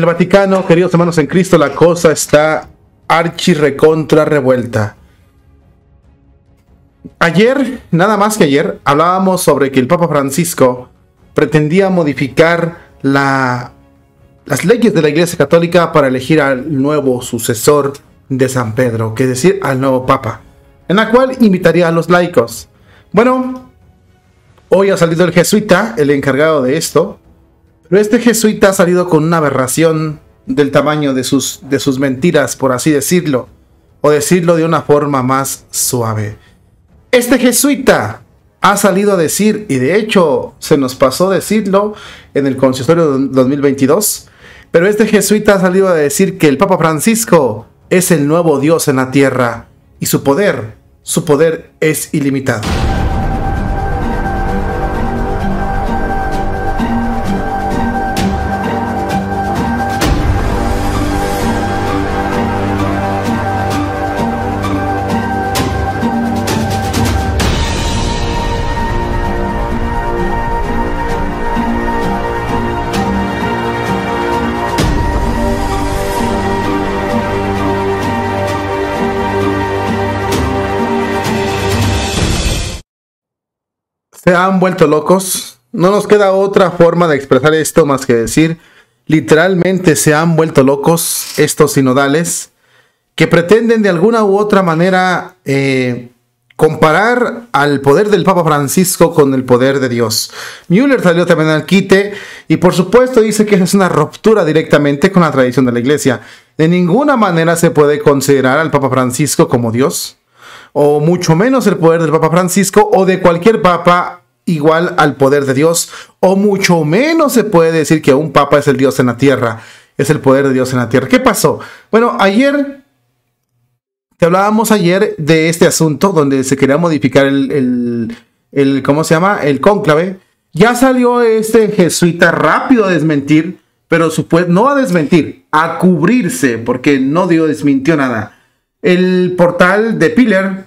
el Vaticano, queridos hermanos en Cristo, la cosa está archi recontra revuelta. Ayer, nada más que ayer, hablábamos sobre que el Papa Francisco pretendía modificar la, las leyes de la Iglesia Católica para elegir al nuevo sucesor de San Pedro, que es decir, al nuevo Papa, en la cual invitaría a los laicos. Bueno, hoy ha salido el jesuita, el encargado de esto, pero este jesuita ha salido con una aberración del tamaño de sus, de sus mentiras, por así decirlo, o decirlo de una forma más suave. Este jesuita ha salido a decir, y de hecho se nos pasó decirlo en el consistorio 2022, pero este jesuita ha salido a decir que el Papa Francisco es el nuevo Dios en la tierra y su poder, su poder es ilimitado. se han vuelto locos. No nos queda otra forma de expresar esto más que decir, literalmente se han vuelto locos estos sinodales que pretenden de alguna u otra manera eh, comparar al poder del Papa Francisco con el poder de Dios. Müller salió también al quite y por supuesto dice que es una ruptura directamente con la tradición de la Iglesia. De ninguna manera se puede considerar al Papa Francisco como Dios o mucho menos el poder del Papa Francisco o de cualquier Papa igual al poder de Dios, o mucho menos se puede decir que un Papa es el Dios en la tierra, es el poder de Dios en la tierra. ¿Qué pasó? Bueno, ayer, te hablábamos ayer de este asunto donde se quería modificar el, el, ¿cómo se llama? El cónclave. Ya salió este jesuita rápido a desmentir, pero no a desmentir, a cubrirse, porque no dio, desmintió nada el portal de Piller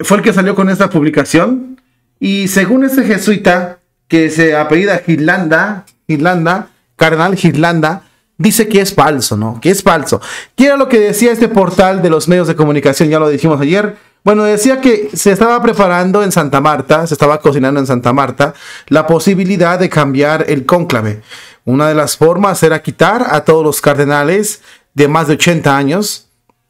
fue el que salió con esta publicación y según ese jesuita que se apellida Gilanda, Gilanda, Cardenal Gilanda dice que es falso, ¿no? Que es falso. ¿Qué era lo que decía este portal de los medios de comunicación? Ya lo dijimos ayer. Bueno, decía que se estaba preparando en Santa Marta, se estaba cocinando en Santa Marta, la posibilidad de cambiar el cónclave. Una de las formas era quitar a todos los cardenales de más de 80 años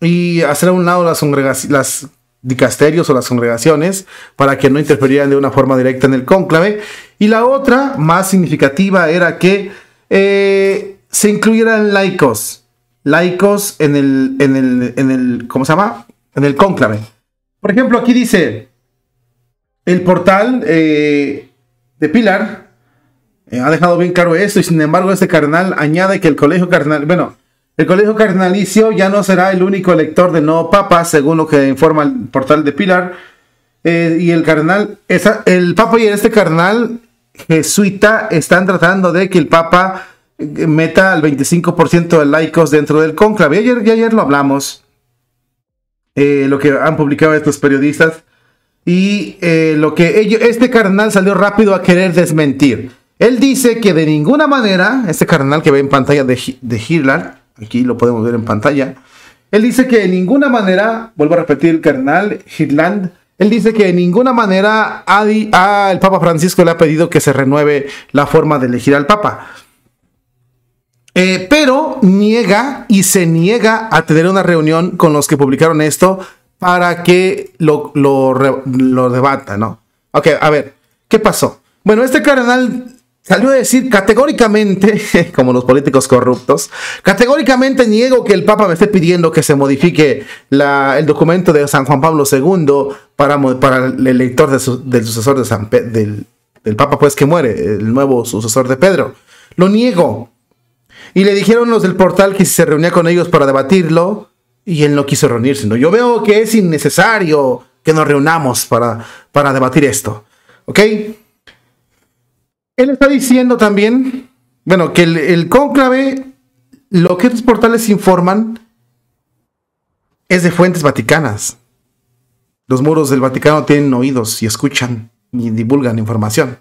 y hacer a un lado las, las dicasterios o las congregaciones para que no interferieran de una forma directa en el cónclave. Y la otra, más significativa, era que eh, se incluyeran laicos, laicos en el, en el, en el, ¿cómo se llama? En el cónclave. Por ejemplo, aquí dice, el portal eh, de Pilar eh, ha dejado bien claro esto y sin embargo este cardenal añade que el colegio cardenal, bueno, el colegio carnalicio ya no será el único elector de nuevo papa, según lo que informa el portal de Pilar. Eh, y el carnal, el papa y este Cardenal jesuita están tratando de que el papa eh, meta al 25% de laicos dentro del conclave. Ayer, ya ayer lo hablamos, eh, lo que han publicado estos periodistas. Y lo que este Cardenal salió rápido a querer desmentir. Él dice que de ninguna manera, este Cardenal que ve en pantalla de, de Hitler, Aquí lo podemos ver en pantalla. Él dice que de ninguna manera, vuelvo a repetir, carnal Hitland, él dice que de ninguna manera el Papa Francisco le ha pedido que se renueve la forma de elegir al Papa. Eh, pero niega y se niega a tener una reunión con los que publicaron esto para que lo, lo, ¿no? Ok, a ver, ¿qué pasó? Bueno, este cardenal salió a decir categóricamente, como los políticos corruptos, categóricamente niego que el Papa me esté pidiendo que se modifique el documento de San Juan Pablo II para, para el elector del sucesor de del, Papa, pues que muere, el nuevo sucesor de Pedro. Lo niego. Y le dijeron los del portal que se reunía con ellos para debatirlo, y él no quiso reunirse. ¿no? Yo veo que es innecesario que nos reunamos para, para debatir esto. ¿Ok? Él está diciendo también, bueno, que el, cónclave, lo que estos portales informan es de fuentes vaticanas. Los muros del Vaticano tienen oídos y escuchan y divulgan información.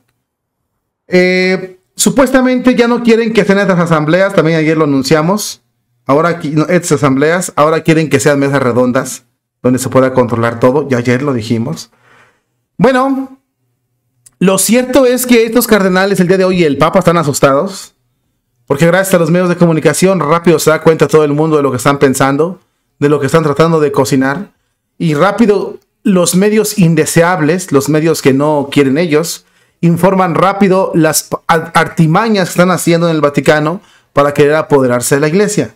Eh, supuestamente ya no quieren que sean estas asambleas, también ayer lo anunciamos. Ahora estas asambleas, ahora quieren que sean mesas redondas donde se pueda controlar todo, ya ayer lo dijimos. Bueno, lo cierto es que estos cardenales el día de hoy y el Papa están asustados, porque gracias a los medios de comunicación rápido se da cuenta todo el mundo de lo que están pensando, de lo que están tratando de cocinar, y rápido los medios indeseables, los medios que no quieren ellos, informan rápido las artimañas que están haciendo en el Vaticano para querer apoderarse de la iglesia.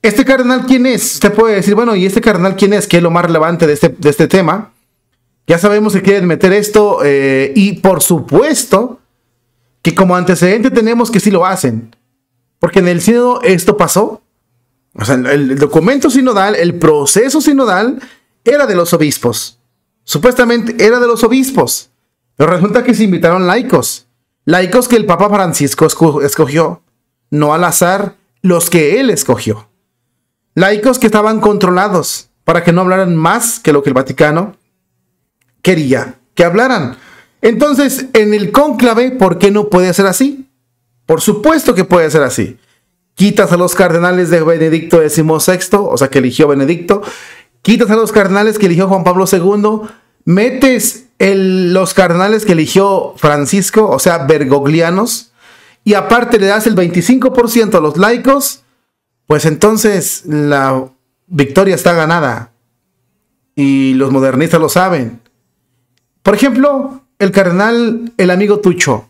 ¿Este cardenal quién es? Usted puede decir, bueno, ¿y este cardenal quién es? ¿Qué es lo más relevante de este, de este tema? Ya sabemos que quieren meter esto eh, y por supuesto que como antecedente tenemos que si lo hacen. Porque en el sínodo esto pasó. O sea, el, el documento sinodal, el proceso sinodal era de los obispos. Supuestamente era de los obispos. Pero resulta que se invitaron laicos. Laicos que el Papa Francisco escogió. No al azar los que él escogió. Laicos que estaban controlados para que no hablaran más que lo que el Vaticano quería que hablaran. Entonces, en el cónclave, ¿por qué no puede ser así? Por supuesto que puede ser así. Quitas a los cardenales de Benedicto XVI, o sea, que eligió Benedicto, quitas a los cardenales que eligió Juan Pablo II, metes los cardenales que eligió Francisco, o sea, bergoglianos, y aparte le das el 25% a los laicos, pues entonces la victoria está ganada. Y los modernistas lo saben. Por ejemplo, el cardenal, el amigo Tucho.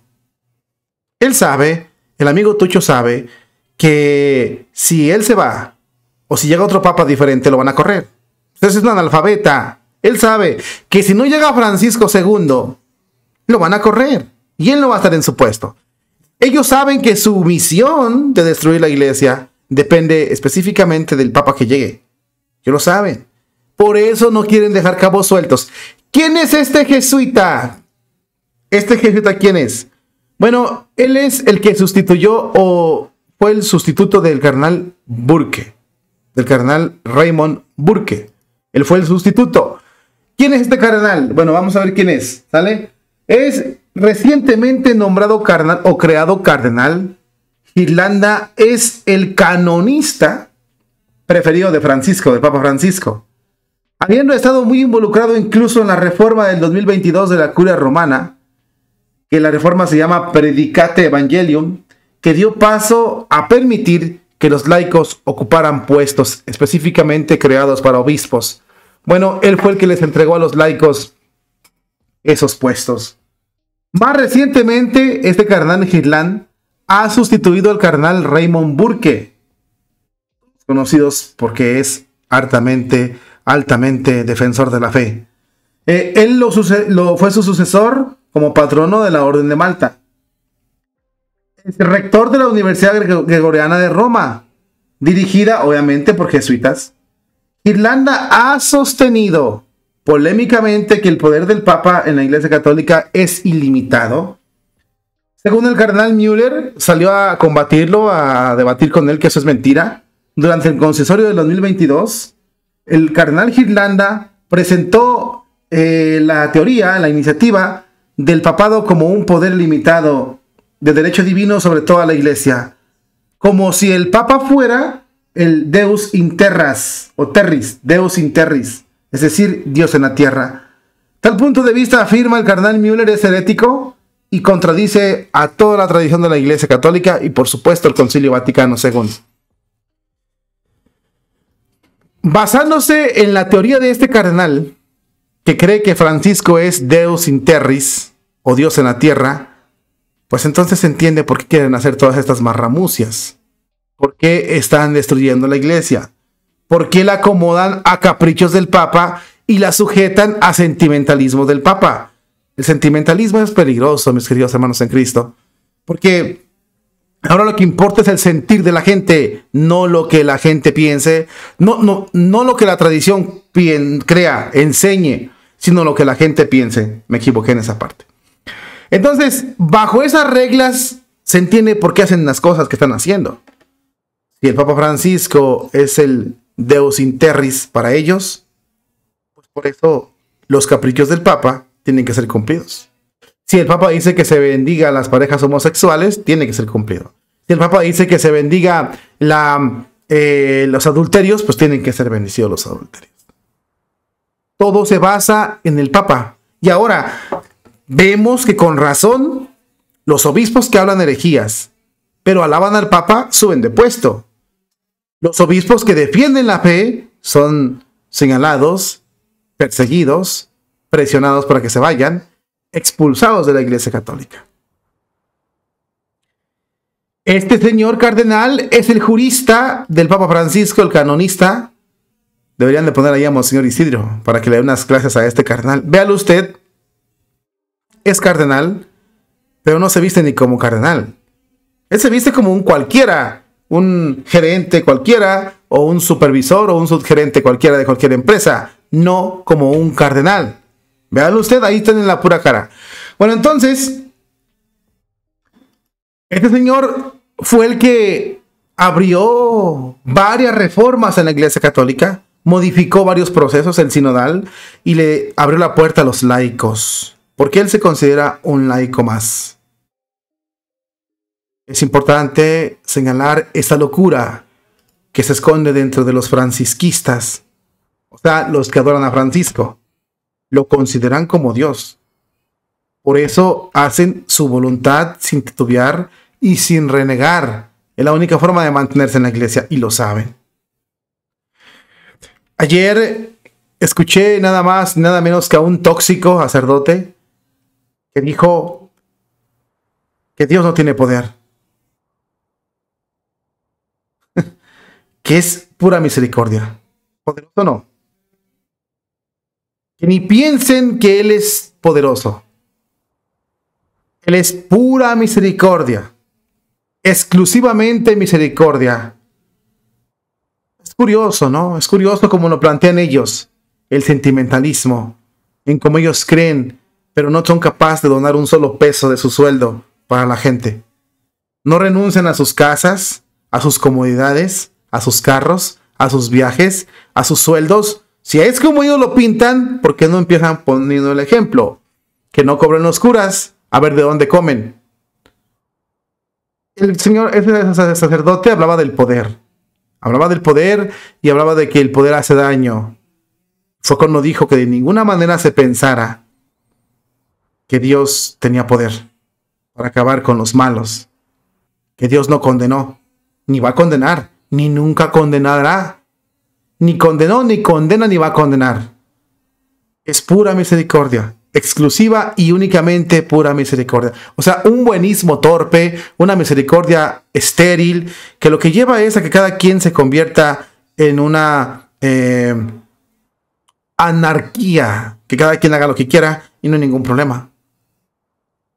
Él sabe, el amigo Tucho sabe que si él se va o si llega otro papa diferente, lo van a correr. Entonces es un analfabeta. Él sabe que si no llega Francisco II, lo van a correr y él no va a estar en su puesto. Ellos saben que su misión de destruir la iglesia depende específicamente del papa que llegue. Ellos lo saben. Por eso no quieren dejar cabos sueltos. ¿Quién es este jesuita? ¿Este jesuita quién es? Bueno, él es el que sustituyó o fue el sustituto del carnal Burke, del carnal Raymond Burke. Él fue el sustituto. ¿Quién es este carnal? Bueno, vamos a ver quién es, ¿sale? Es recientemente nombrado carnal o creado cardenal. Irlanda es el canonista preferido de Francisco, del Papa Francisco. Habiendo estado muy involucrado incluso en la reforma del 2022 de la curia romana, que la reforma se llama Predicate Evangelium, que dio paso a permitir que los laicos ocuparan puestos específicamente creados para obispos. Bueno, él fue el que les entregó a los laicos esos puestos. Más recientemente, este carnal Girland ha sustituido al cardenal Raymond Burke, conocidos porque es hartamente altamente defensor de la fe. Eh, él lo, fue su sucesor como patrono de la Orden de Malta. Es rector de la Universidad Gregoriana de Roma, dirigida obviamente por jesuitas. Irlanda ha sostenido polémicamente que el poder del Papa en la Iglesia Católica es ilimitado. Según el cardenal Müller, salió a combatirlo, a debatir con él que eso es mentira, durante el concesorio del 2022 el cardenal Girlanda presentó eh, la teoría, la iniciativa del papado como un poder limitado de derecho divino sobre toda la iglesia, como si el papa fuera el Deus in terras o terris, Deus in es decir, Dios en la tierra. Tal punto de vista afirma el cardenal Müller es herético y contradice a toda la tradición de la Iglesia Católica y por supuesto el Concilio Vaticano II. Basándose en la teoría de este cardenal, que cree que Francisco es Deus in terris, o Dios en la tierra, pues entonces se entiende por qué quieren hacer todas estas marramucias, por qué están destruyendo la iglesia, por qué la acomodan a caprichos del Papa y la sujetan a sentimentalismo del Papa. El sentimentalismo es peligroso, mis queridos hermanos en Cristo, porque Ahora lo que importa es el sentir de la gente, no lo que la gente piense, no, no, no lo que la tradición crea, enseñe, sino lo que la gente piense. Me equivoqué en esa parte. Entonces, bajo esas reglas se entiende por qué hacen las cosas que están haciendo. Si el Papa Francisco es el Deus interris para ellos, pues por eso los caprichos del Papa tienen que ser cumplidos. Si el Papa dice que se bendiga a las parejas homosexuales, tiene que ser cumplido. Si el Papa dice que se bendiga la, eh, los adulterios, pues tienen que ser bendecidos los adulterios. Todo se basa en el Papa. Y ahora, vemos que con razón los obispos que hablan herejías, pero alaban al Papa, suben de puesto. Los obispos que defienden la fe son señalados, perseguidos, presionados para que se vayan expulsados de la Iglesia Católica. Este señor cardenal es el jurista del Papa Francisco, el canonista. Deberían de poner ahí a Monseñor Isidro para que le dé unas clases a este cardenal. Véalo usted. Es cardenal, pero no se viste ni como cardenal. Él se viste como un cualquiera, un gerente cualquiera, o un supervisor, o un subgerente cualquiera de cualquier empresa, no como un cardenal vean usted, ahí están en la pura cara. Bueno, entonces, este señor fue el que abrió varias reformas en la Iglesia Católica, modificó varios procesos, el sinodal, y le abrió la puerta a los laicos, porque él se considera un laico más. Es importante señalar esta locura que se esconde dentro de los francisquistas, o sea, los que adoran a Francisco lo consideran como Dios. Por eso hacen su voluntad sin titubear y sin renegar. Es la única forma de mantenerse en la iglesia y lo saben. Ayer escuché nada más, nada menos que a un tóxico sacerdote que dijo que Dios no tiene poder, que es pura misericordia. ¿Poderoso no? ni piensen que Él es poderoso. Él es pura misericordia, exclusivamente misericordia. Es curioso, ¿no? Es curioso como lo plantean ellos, el sentimentalismo, en cómo ellos creen, pero no son capaces de donar un solo peso de su sueldo para la gente. No renuncian a sus casas, a sus comodidades, a sus carros, a sus viajes, a sus sueldos, si es este como ellos lo pintan, ¿por qué no empiezan poniendo el ejemplo? Que no cobren los curas, a ver de dónde comen. El señor, el sacerdote hablaba del poder. Hablaba del poder y hablaba de que el poder hace daño. Fue no dijo que de ninguna manera se pensara que Dios tenía poder para acabar con los malos. Que Dios no condenó, ni va a condenar, ni nunca condenará ni condenó, ni condena, ni va a condenar. Es pura misericordia, exclusiva y únicamente pura misericordia. O sea, un buenismo torpe, una misericordia estéril, que lo que lleva es a que cada quien se convierta en una eh, anarquía, que cada quien haga lo que quiera y no hay ningún problema.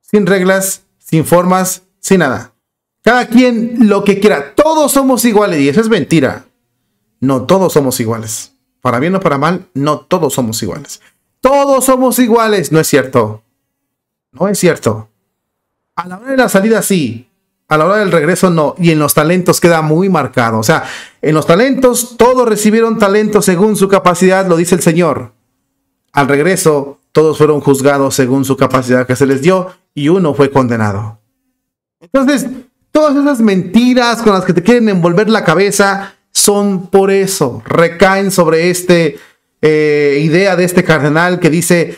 Sin reglas, sin formas, sin nada. Cada quien lo que quiera. Todos somos iguales y eso es mentira. No todos somos iguales. Para bien o para mal, no todos somos iguales. Todos somos iguales, no es cierto. No es cierto. A la hora de la salida sí, a la hora del regreso no. Y en los talentos queda muy marcado. O sea, en los talentos todos recibieron talento según su capacidad, lo dice el Señor. Al regreso todos fueron juzgados según su capacidad que se les dio y uno fue condenado. Entonces, todas esas mentiras con las que te quieren envolver la cabeza son por eso. Recaen sobre esta eh, idea de este cardenal que dice,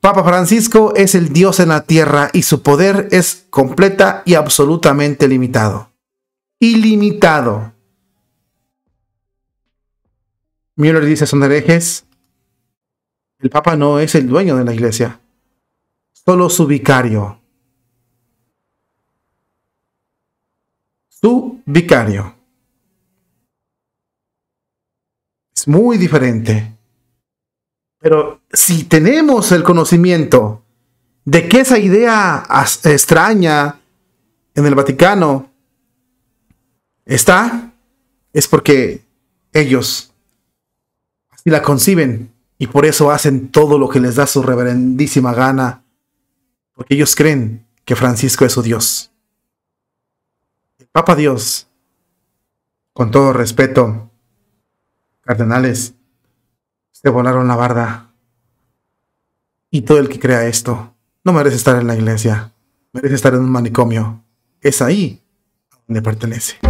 Papa Francisco es el Dios en la tierra y su poder es completa y absolutamente limitado. Ilimitado. Müller dice, son herejes. El Papa no es el dueño de la iglesia, solo su vicario. Su vicario. muy diferente. Pero si tenemos el conocimiento de que esa idea extraña en el Vaticano está, es porque ellos así la conciben y por eso hacen todo lo que les da su reverendísima gana, porque ellos creen que Francisco es su Dios. El Papa Dios, con todo respeto, Cardenales, se volaron la barda. Y todo el que crea esto no merece estar en la iglesia, merece estar en un manicomio. Es ahí donde pertenece.